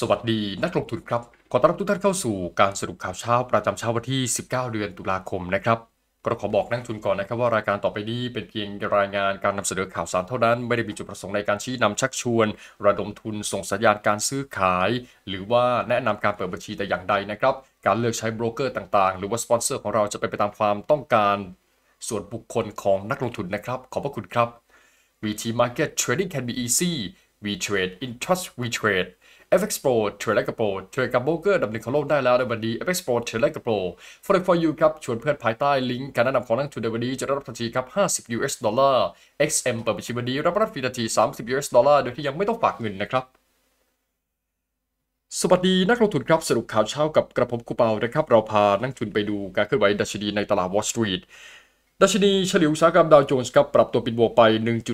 สวัสดี นักลงทุนครับ ขอต้อนรับทุกท่านเข้าสู่การสรุปข่าวเช้า ประจำเช้าวันที่ 19เดือนตุลาคมนะครับก็ขอบอกนักทุนก่อนนะครับว่ารายการต่อไปนี้เป็นเพียงรายงานการนำเสนอข่าวสารเท่านั้นไม่ได้มีจุดประสงค์ในการชี้นำชักชวน ระดมทุน ส่งสัญญาณการซื้อขาย หรือว่าแนะนำการเปิดบัญชีแต่อย่างใดนะครับการเลือกใช้โบรกเกอร์ต่างๆ หรือว่าสปอนเซอร์ของเราจะเป็นไปตามความต้องการ ส่วนบุคคลของนักลงทุนนะครับ ขอบพระคุณครับ VT Market Trading can be easy VTrade Intrust VTrade FX Pro Trade Pro Trade กับโบเกอร์ดับหนึ่งของโลกได้แล้วในวันนี้ FX Pro Trade กับ Pro f o r e ์ for you ครับชวนเพื่อนภายใต้ลิงก์การแนะนำของนักทุนในวันนี้จะได้รับทันทีครับ50 US ดอลลาร์ XM เปิดบัญชีวันนี้รับรับฟรีทันที 30 US ดอลลาร์โดยที่ยังไม่ต้องฝากเงินนะครับ สวัสดีนักลงทุนครับ สรุปข่าวเช้ากับกระผมคูเปานะครับเราพานักทุนไปดูการเคลื่อนไหวดัชนีในตลาดวอลล์สตรีทดัชนีเฉลี่ยอุตสาหกรรมดาวโจนส์ครับปรับตัวปิดบวกไป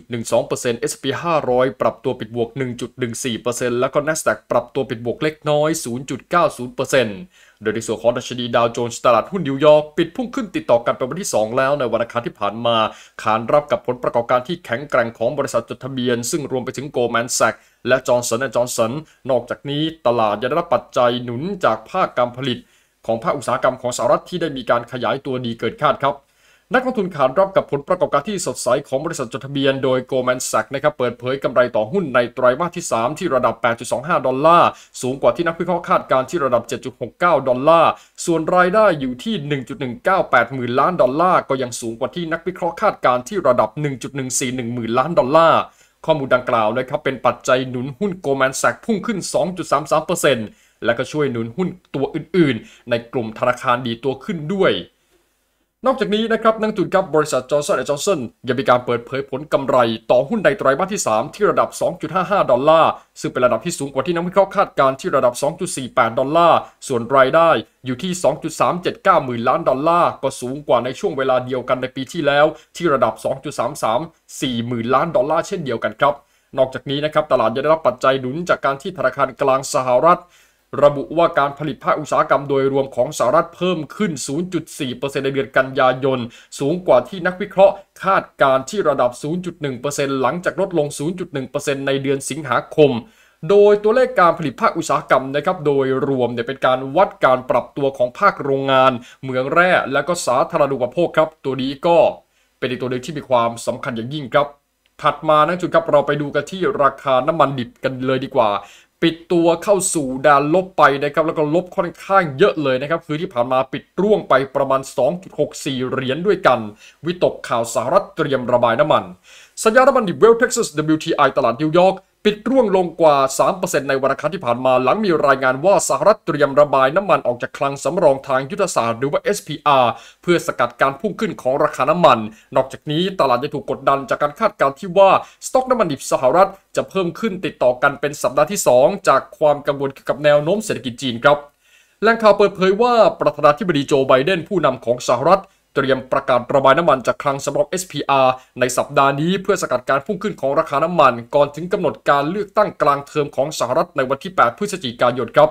1.12% S&P 500ปรับตัวปิดบวก 1.14%แล้วก็ NASDAQ ปรับตัวปิดบวกเล็กน้อย 0.90%โดยในส่วนของดัชนีดาวโจนส์ตลาดหุ้นนิวยอร์กปิดพุ่งขึ้นติดต่อกันเป็นวันที่ 2 แล้วในวันอังคารที่ผ่านมา ขานรับกับผลประกอบการที่แข็งแกร่งของบริษัทจดทะเบียนซึ่งรวมไปถึงโกลแมนแซกและอ o ์นสันและจอ o ์นอกจากนี้ตลาดยังได้รับปัจจัยหนุนจากภาคการผลิต ของภาคอุตสาหกรรมของสหรัฐที่ได้มีการขยายตัวดีเกินคาดครับนักลงทุนขาดรับกับผลประกอบการที่สดใสของบริษัทจดทะเบียนโดยโกลแมนแซกนะครับเปิดเผยกำไรต่อหุ้นในไตรมาสที่ 3 ที่ระดับ 8.25 ดอลลาร์สูงกว่าที่นักวิเคราะห์คาดการที่ระดับ 7.69 ดอลลาร์ส่วนรายได้อยู่ที่ 1.198 หมื่นล้านดอลลาร์ก็ยังสูงกว่าที่นักวิเคราะห์คาดการที่ระดับ 1.141 หมื่นล้านดอลลาร์ข้อมูลดังกล่าวนะครับเป็นปัจจัยหนุนหุ้นโกลแมนแซกพุ่งขึ้น 2.33%และก็ช่วยหนุนหุ้นตัวอื่น ๆ ในกลุ่มธนาคารดีตัวขึ้นด้วยนอกจากนี้นะครับ นักทุนครับบริษัทจอร์นสันแดนจอร์นสันยังมีการเปิดเผยผลกำไร ต่อหุ้นในไตรมาสที่ 3 ที่ระดับ 2.55 ดอลลาร์ ซึ่งเป็นระดับที่สูงกว่าที่นักวิเคราะห์คาดการณ์ที่ระดับ 2.48 ดอลลาร์ ส่วนรายได้อยู่ที่ 2.379 หมื่นล้านดอลลาร์ ก็สูงกว่าในช่วงเวลาเดียวกันในปีที่แล้วที่ระดับ 2.334หมื่นล้านดอลลาร์เช่นเดียวกันครับ นอกจากนี้นะครับตลาดยังได้รับปัจจัยหนุนจากการที่ธนาคารกลางสหรัฐระบุว่าการผลิตภาคอุตสาหกรรมโดยรวมของสหรัฐเพิ่มขึ้น 0.4%ในเดือนกันยายน สูงกว่าที่นักวิเคราะห์ คาดการที่ระดับ 0.1%หลังจากลดลง 0.1%ในเดือนสิงหาคม โดยตัวเลขการผลิตภาคอุตสาหกรรมนะครับ โดยรวมเนี่ยเป็นการวัดการปรับตัวของภาคโรงงาน เหมืองแร่และก็สาธารณูปโภคครับ ตัวนี้ก็ เป็นอีกตัวเลขที่มีความสำคัญอย่างยิ่งครับ ถัดมานะจุดครับเราไปดูกันที่ราคาน้ำมันดิบกันเลยดีกว่าปิดตัวเข้าสู่แดนลบไปนะครับ แล้วก็ลบค่อนข้างเยอะเลยนะครับ คือที่ผ่านมาปิดร่วงไปประมาณ 2.64 เหรียญด้วยกัน วิตกข่าวสหรัฐเตรียมระบายน้ำมัน สัญญาน้ำมันดิบเวลเท็กซัส WTI ตลาดนิวยอร์กปิดร่วงลงกว่า 3%ในวันอังคารที่ผ่านมา หลังมีรายงานว่าสหรัฐเตรียมระบายน้ำมันออกจากคลังสำรองทางยุทธศาสตร์หรือว่า SPR เพื่อสกัดการพุ่งขึ้นของราคาน้ำมัน นอกจากนี้ตลาดจะถูกกดดันจากการคาดการณ์ที่ว่า สต็อกน้ำมันดิบสหรัฐจะเพิ่มขึ้นติดต่อกันเป็นสัปดาห์ที่ 2 จากความกังวลเกี่ยวกับแนวโน้มเศรษฐกิจจีนครับ แหล่งข่าวเปิดเผยว่าประธานาธิบดีโจ ไบเดนผู้นำของสหรัฐเตรียมประกาศระบายน้ำมันจากคลังสำรอง SPR ในสัปดาห์นี้เพื่อสกัดการพุ่งขึ้นของราคาน้ำมัน ก่อนถึงกำหนดการเลือกตั้งกลางเทอมของสหรัฐในวันที่ 8 พฤศจิกายนครับ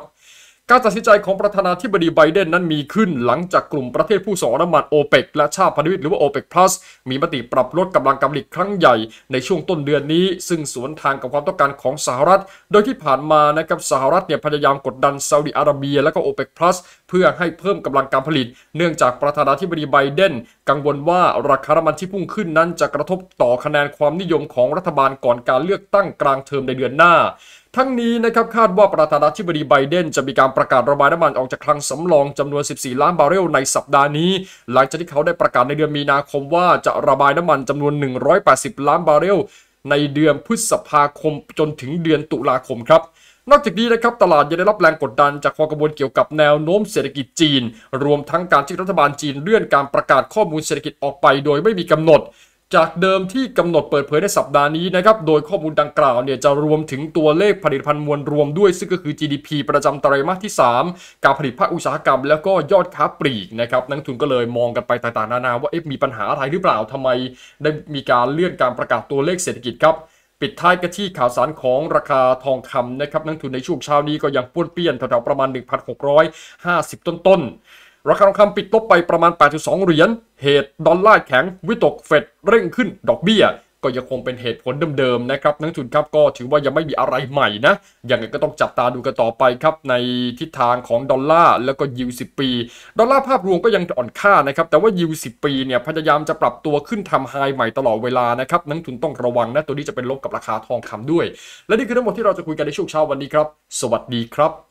การตัดสินใจของประธานาธิบดีไบเดนนั้นมีขึ้นหลังจากกลุ่มประเทศผู้สองน้ำมันโอเปกและชาติพันธมิตรหรือว่าโอเปกพลัสมีมติปรับลดกำลังการผลิตครั้งใหญ่ในช่วงต้นเดือนนี้ซึ่งสวนทางกับความต้องการของสหรัฐโดยที่ผ่านมานะครับสหรัฐเนี่ยพยายามกดดันซาอุดิอาระเบียและก็โอเปกพลัสเพื่อให้เพิ่มกำลังการผลิตเนื่องจากประธานาธิบดีไบเดนกังวลว่าราคาน้ำมันที่พุ่งขึ้นนั้นจะกระทบต่อคะแนนความนิยมของรัฐบาลก่อนการเลือกตั้งกลางเทอมในเดือนหน้าทั้งนี้นะครับคาดว่าประธานาธิบดีไบเดนจะมีการประกาศระบายน้ำมันออกจากคลังสำรองจำนวน 14 ล้านบาร์เรลในสัปดาห์นี้ หลังจากที่เขาได้ประกาศในเดือนมีนาคมว่าจะระบายน้ำมันจำนวน 180 ล้านบาร์เรลในเดือนพฤษภาคมจนถึงเดือนตุลาคมครับนอกจากนี้นะครับตลาดยังได้รับแรงกดดัน จากความกังวลเกี่ยวกับแนวโน้มเศรษฐกิจจีน รวมทั้งการที่รัฐบาลจีนเลื่อนการประกาศข้อมูลเศรษฐกิจออกไป โดยไม่มีกำหนดจากเดิมที่กำหนดเปิดเผยในสัปดาห์นี้นะครับโดยข้อมูลดังกล่าวเนี่ยจะรวมถึงตัวเลขผลิตภัณฑ์มวลรวมด้วยซึ่งก็คือ GDP ประจำไตรมาสที่ 3 การผลิตภาคอุตสาหกรรมแล้วก็ยอดค้าปลีกนะครับ นักทุนก็เลยมองกันไปต่างๆนานาว่าเอ๊ะมีปัญหาอะไรหรือเปล่าทำไมได้มีการเลื่อนการประกาศตัวเลขเศรษฐกิจครับปิดท้ายกันที่ข่าวสารของราคาทองคำนะครับนักทุนในช่วงเช้านี้ก็ยังป้วนเปี้ยนแถวๆประมาณ 1,650 ต้นๆราคาทองคำปิดลบไปประมาณ 8.2 เหรียญ เหตุดอลลาร์แข็ง วิตกเฟดเร่งขึ้นดอกเบี้ย ก็ยังคงเป็นเหตุผลเดิมๆนะครับ นักทุนครับ ก็ถือว่ายังไม่มีอะไรใหม่นะยังไงก็ต้องจับตาดูกันต่อไปครับ ในทิศทางของดอลลาร์แล้วก็ยูสิปี ดอลลาร์ภาพรวมก็ยังอ่อนค่านะครับ แต่ว่ายูสิปีเนี่ยพยายามจะปรับตัวขึ้นทำไฮใหม่ตลอดเวลานะครับนักทุนต้องระวังนะตัวนี้จะเป็นลบกับราคาทองคำด้วย และนี่คือทั้งหมดที่เราจะคุยกันในช่วงเช้าวันนี้ครับ สวัสดีครับ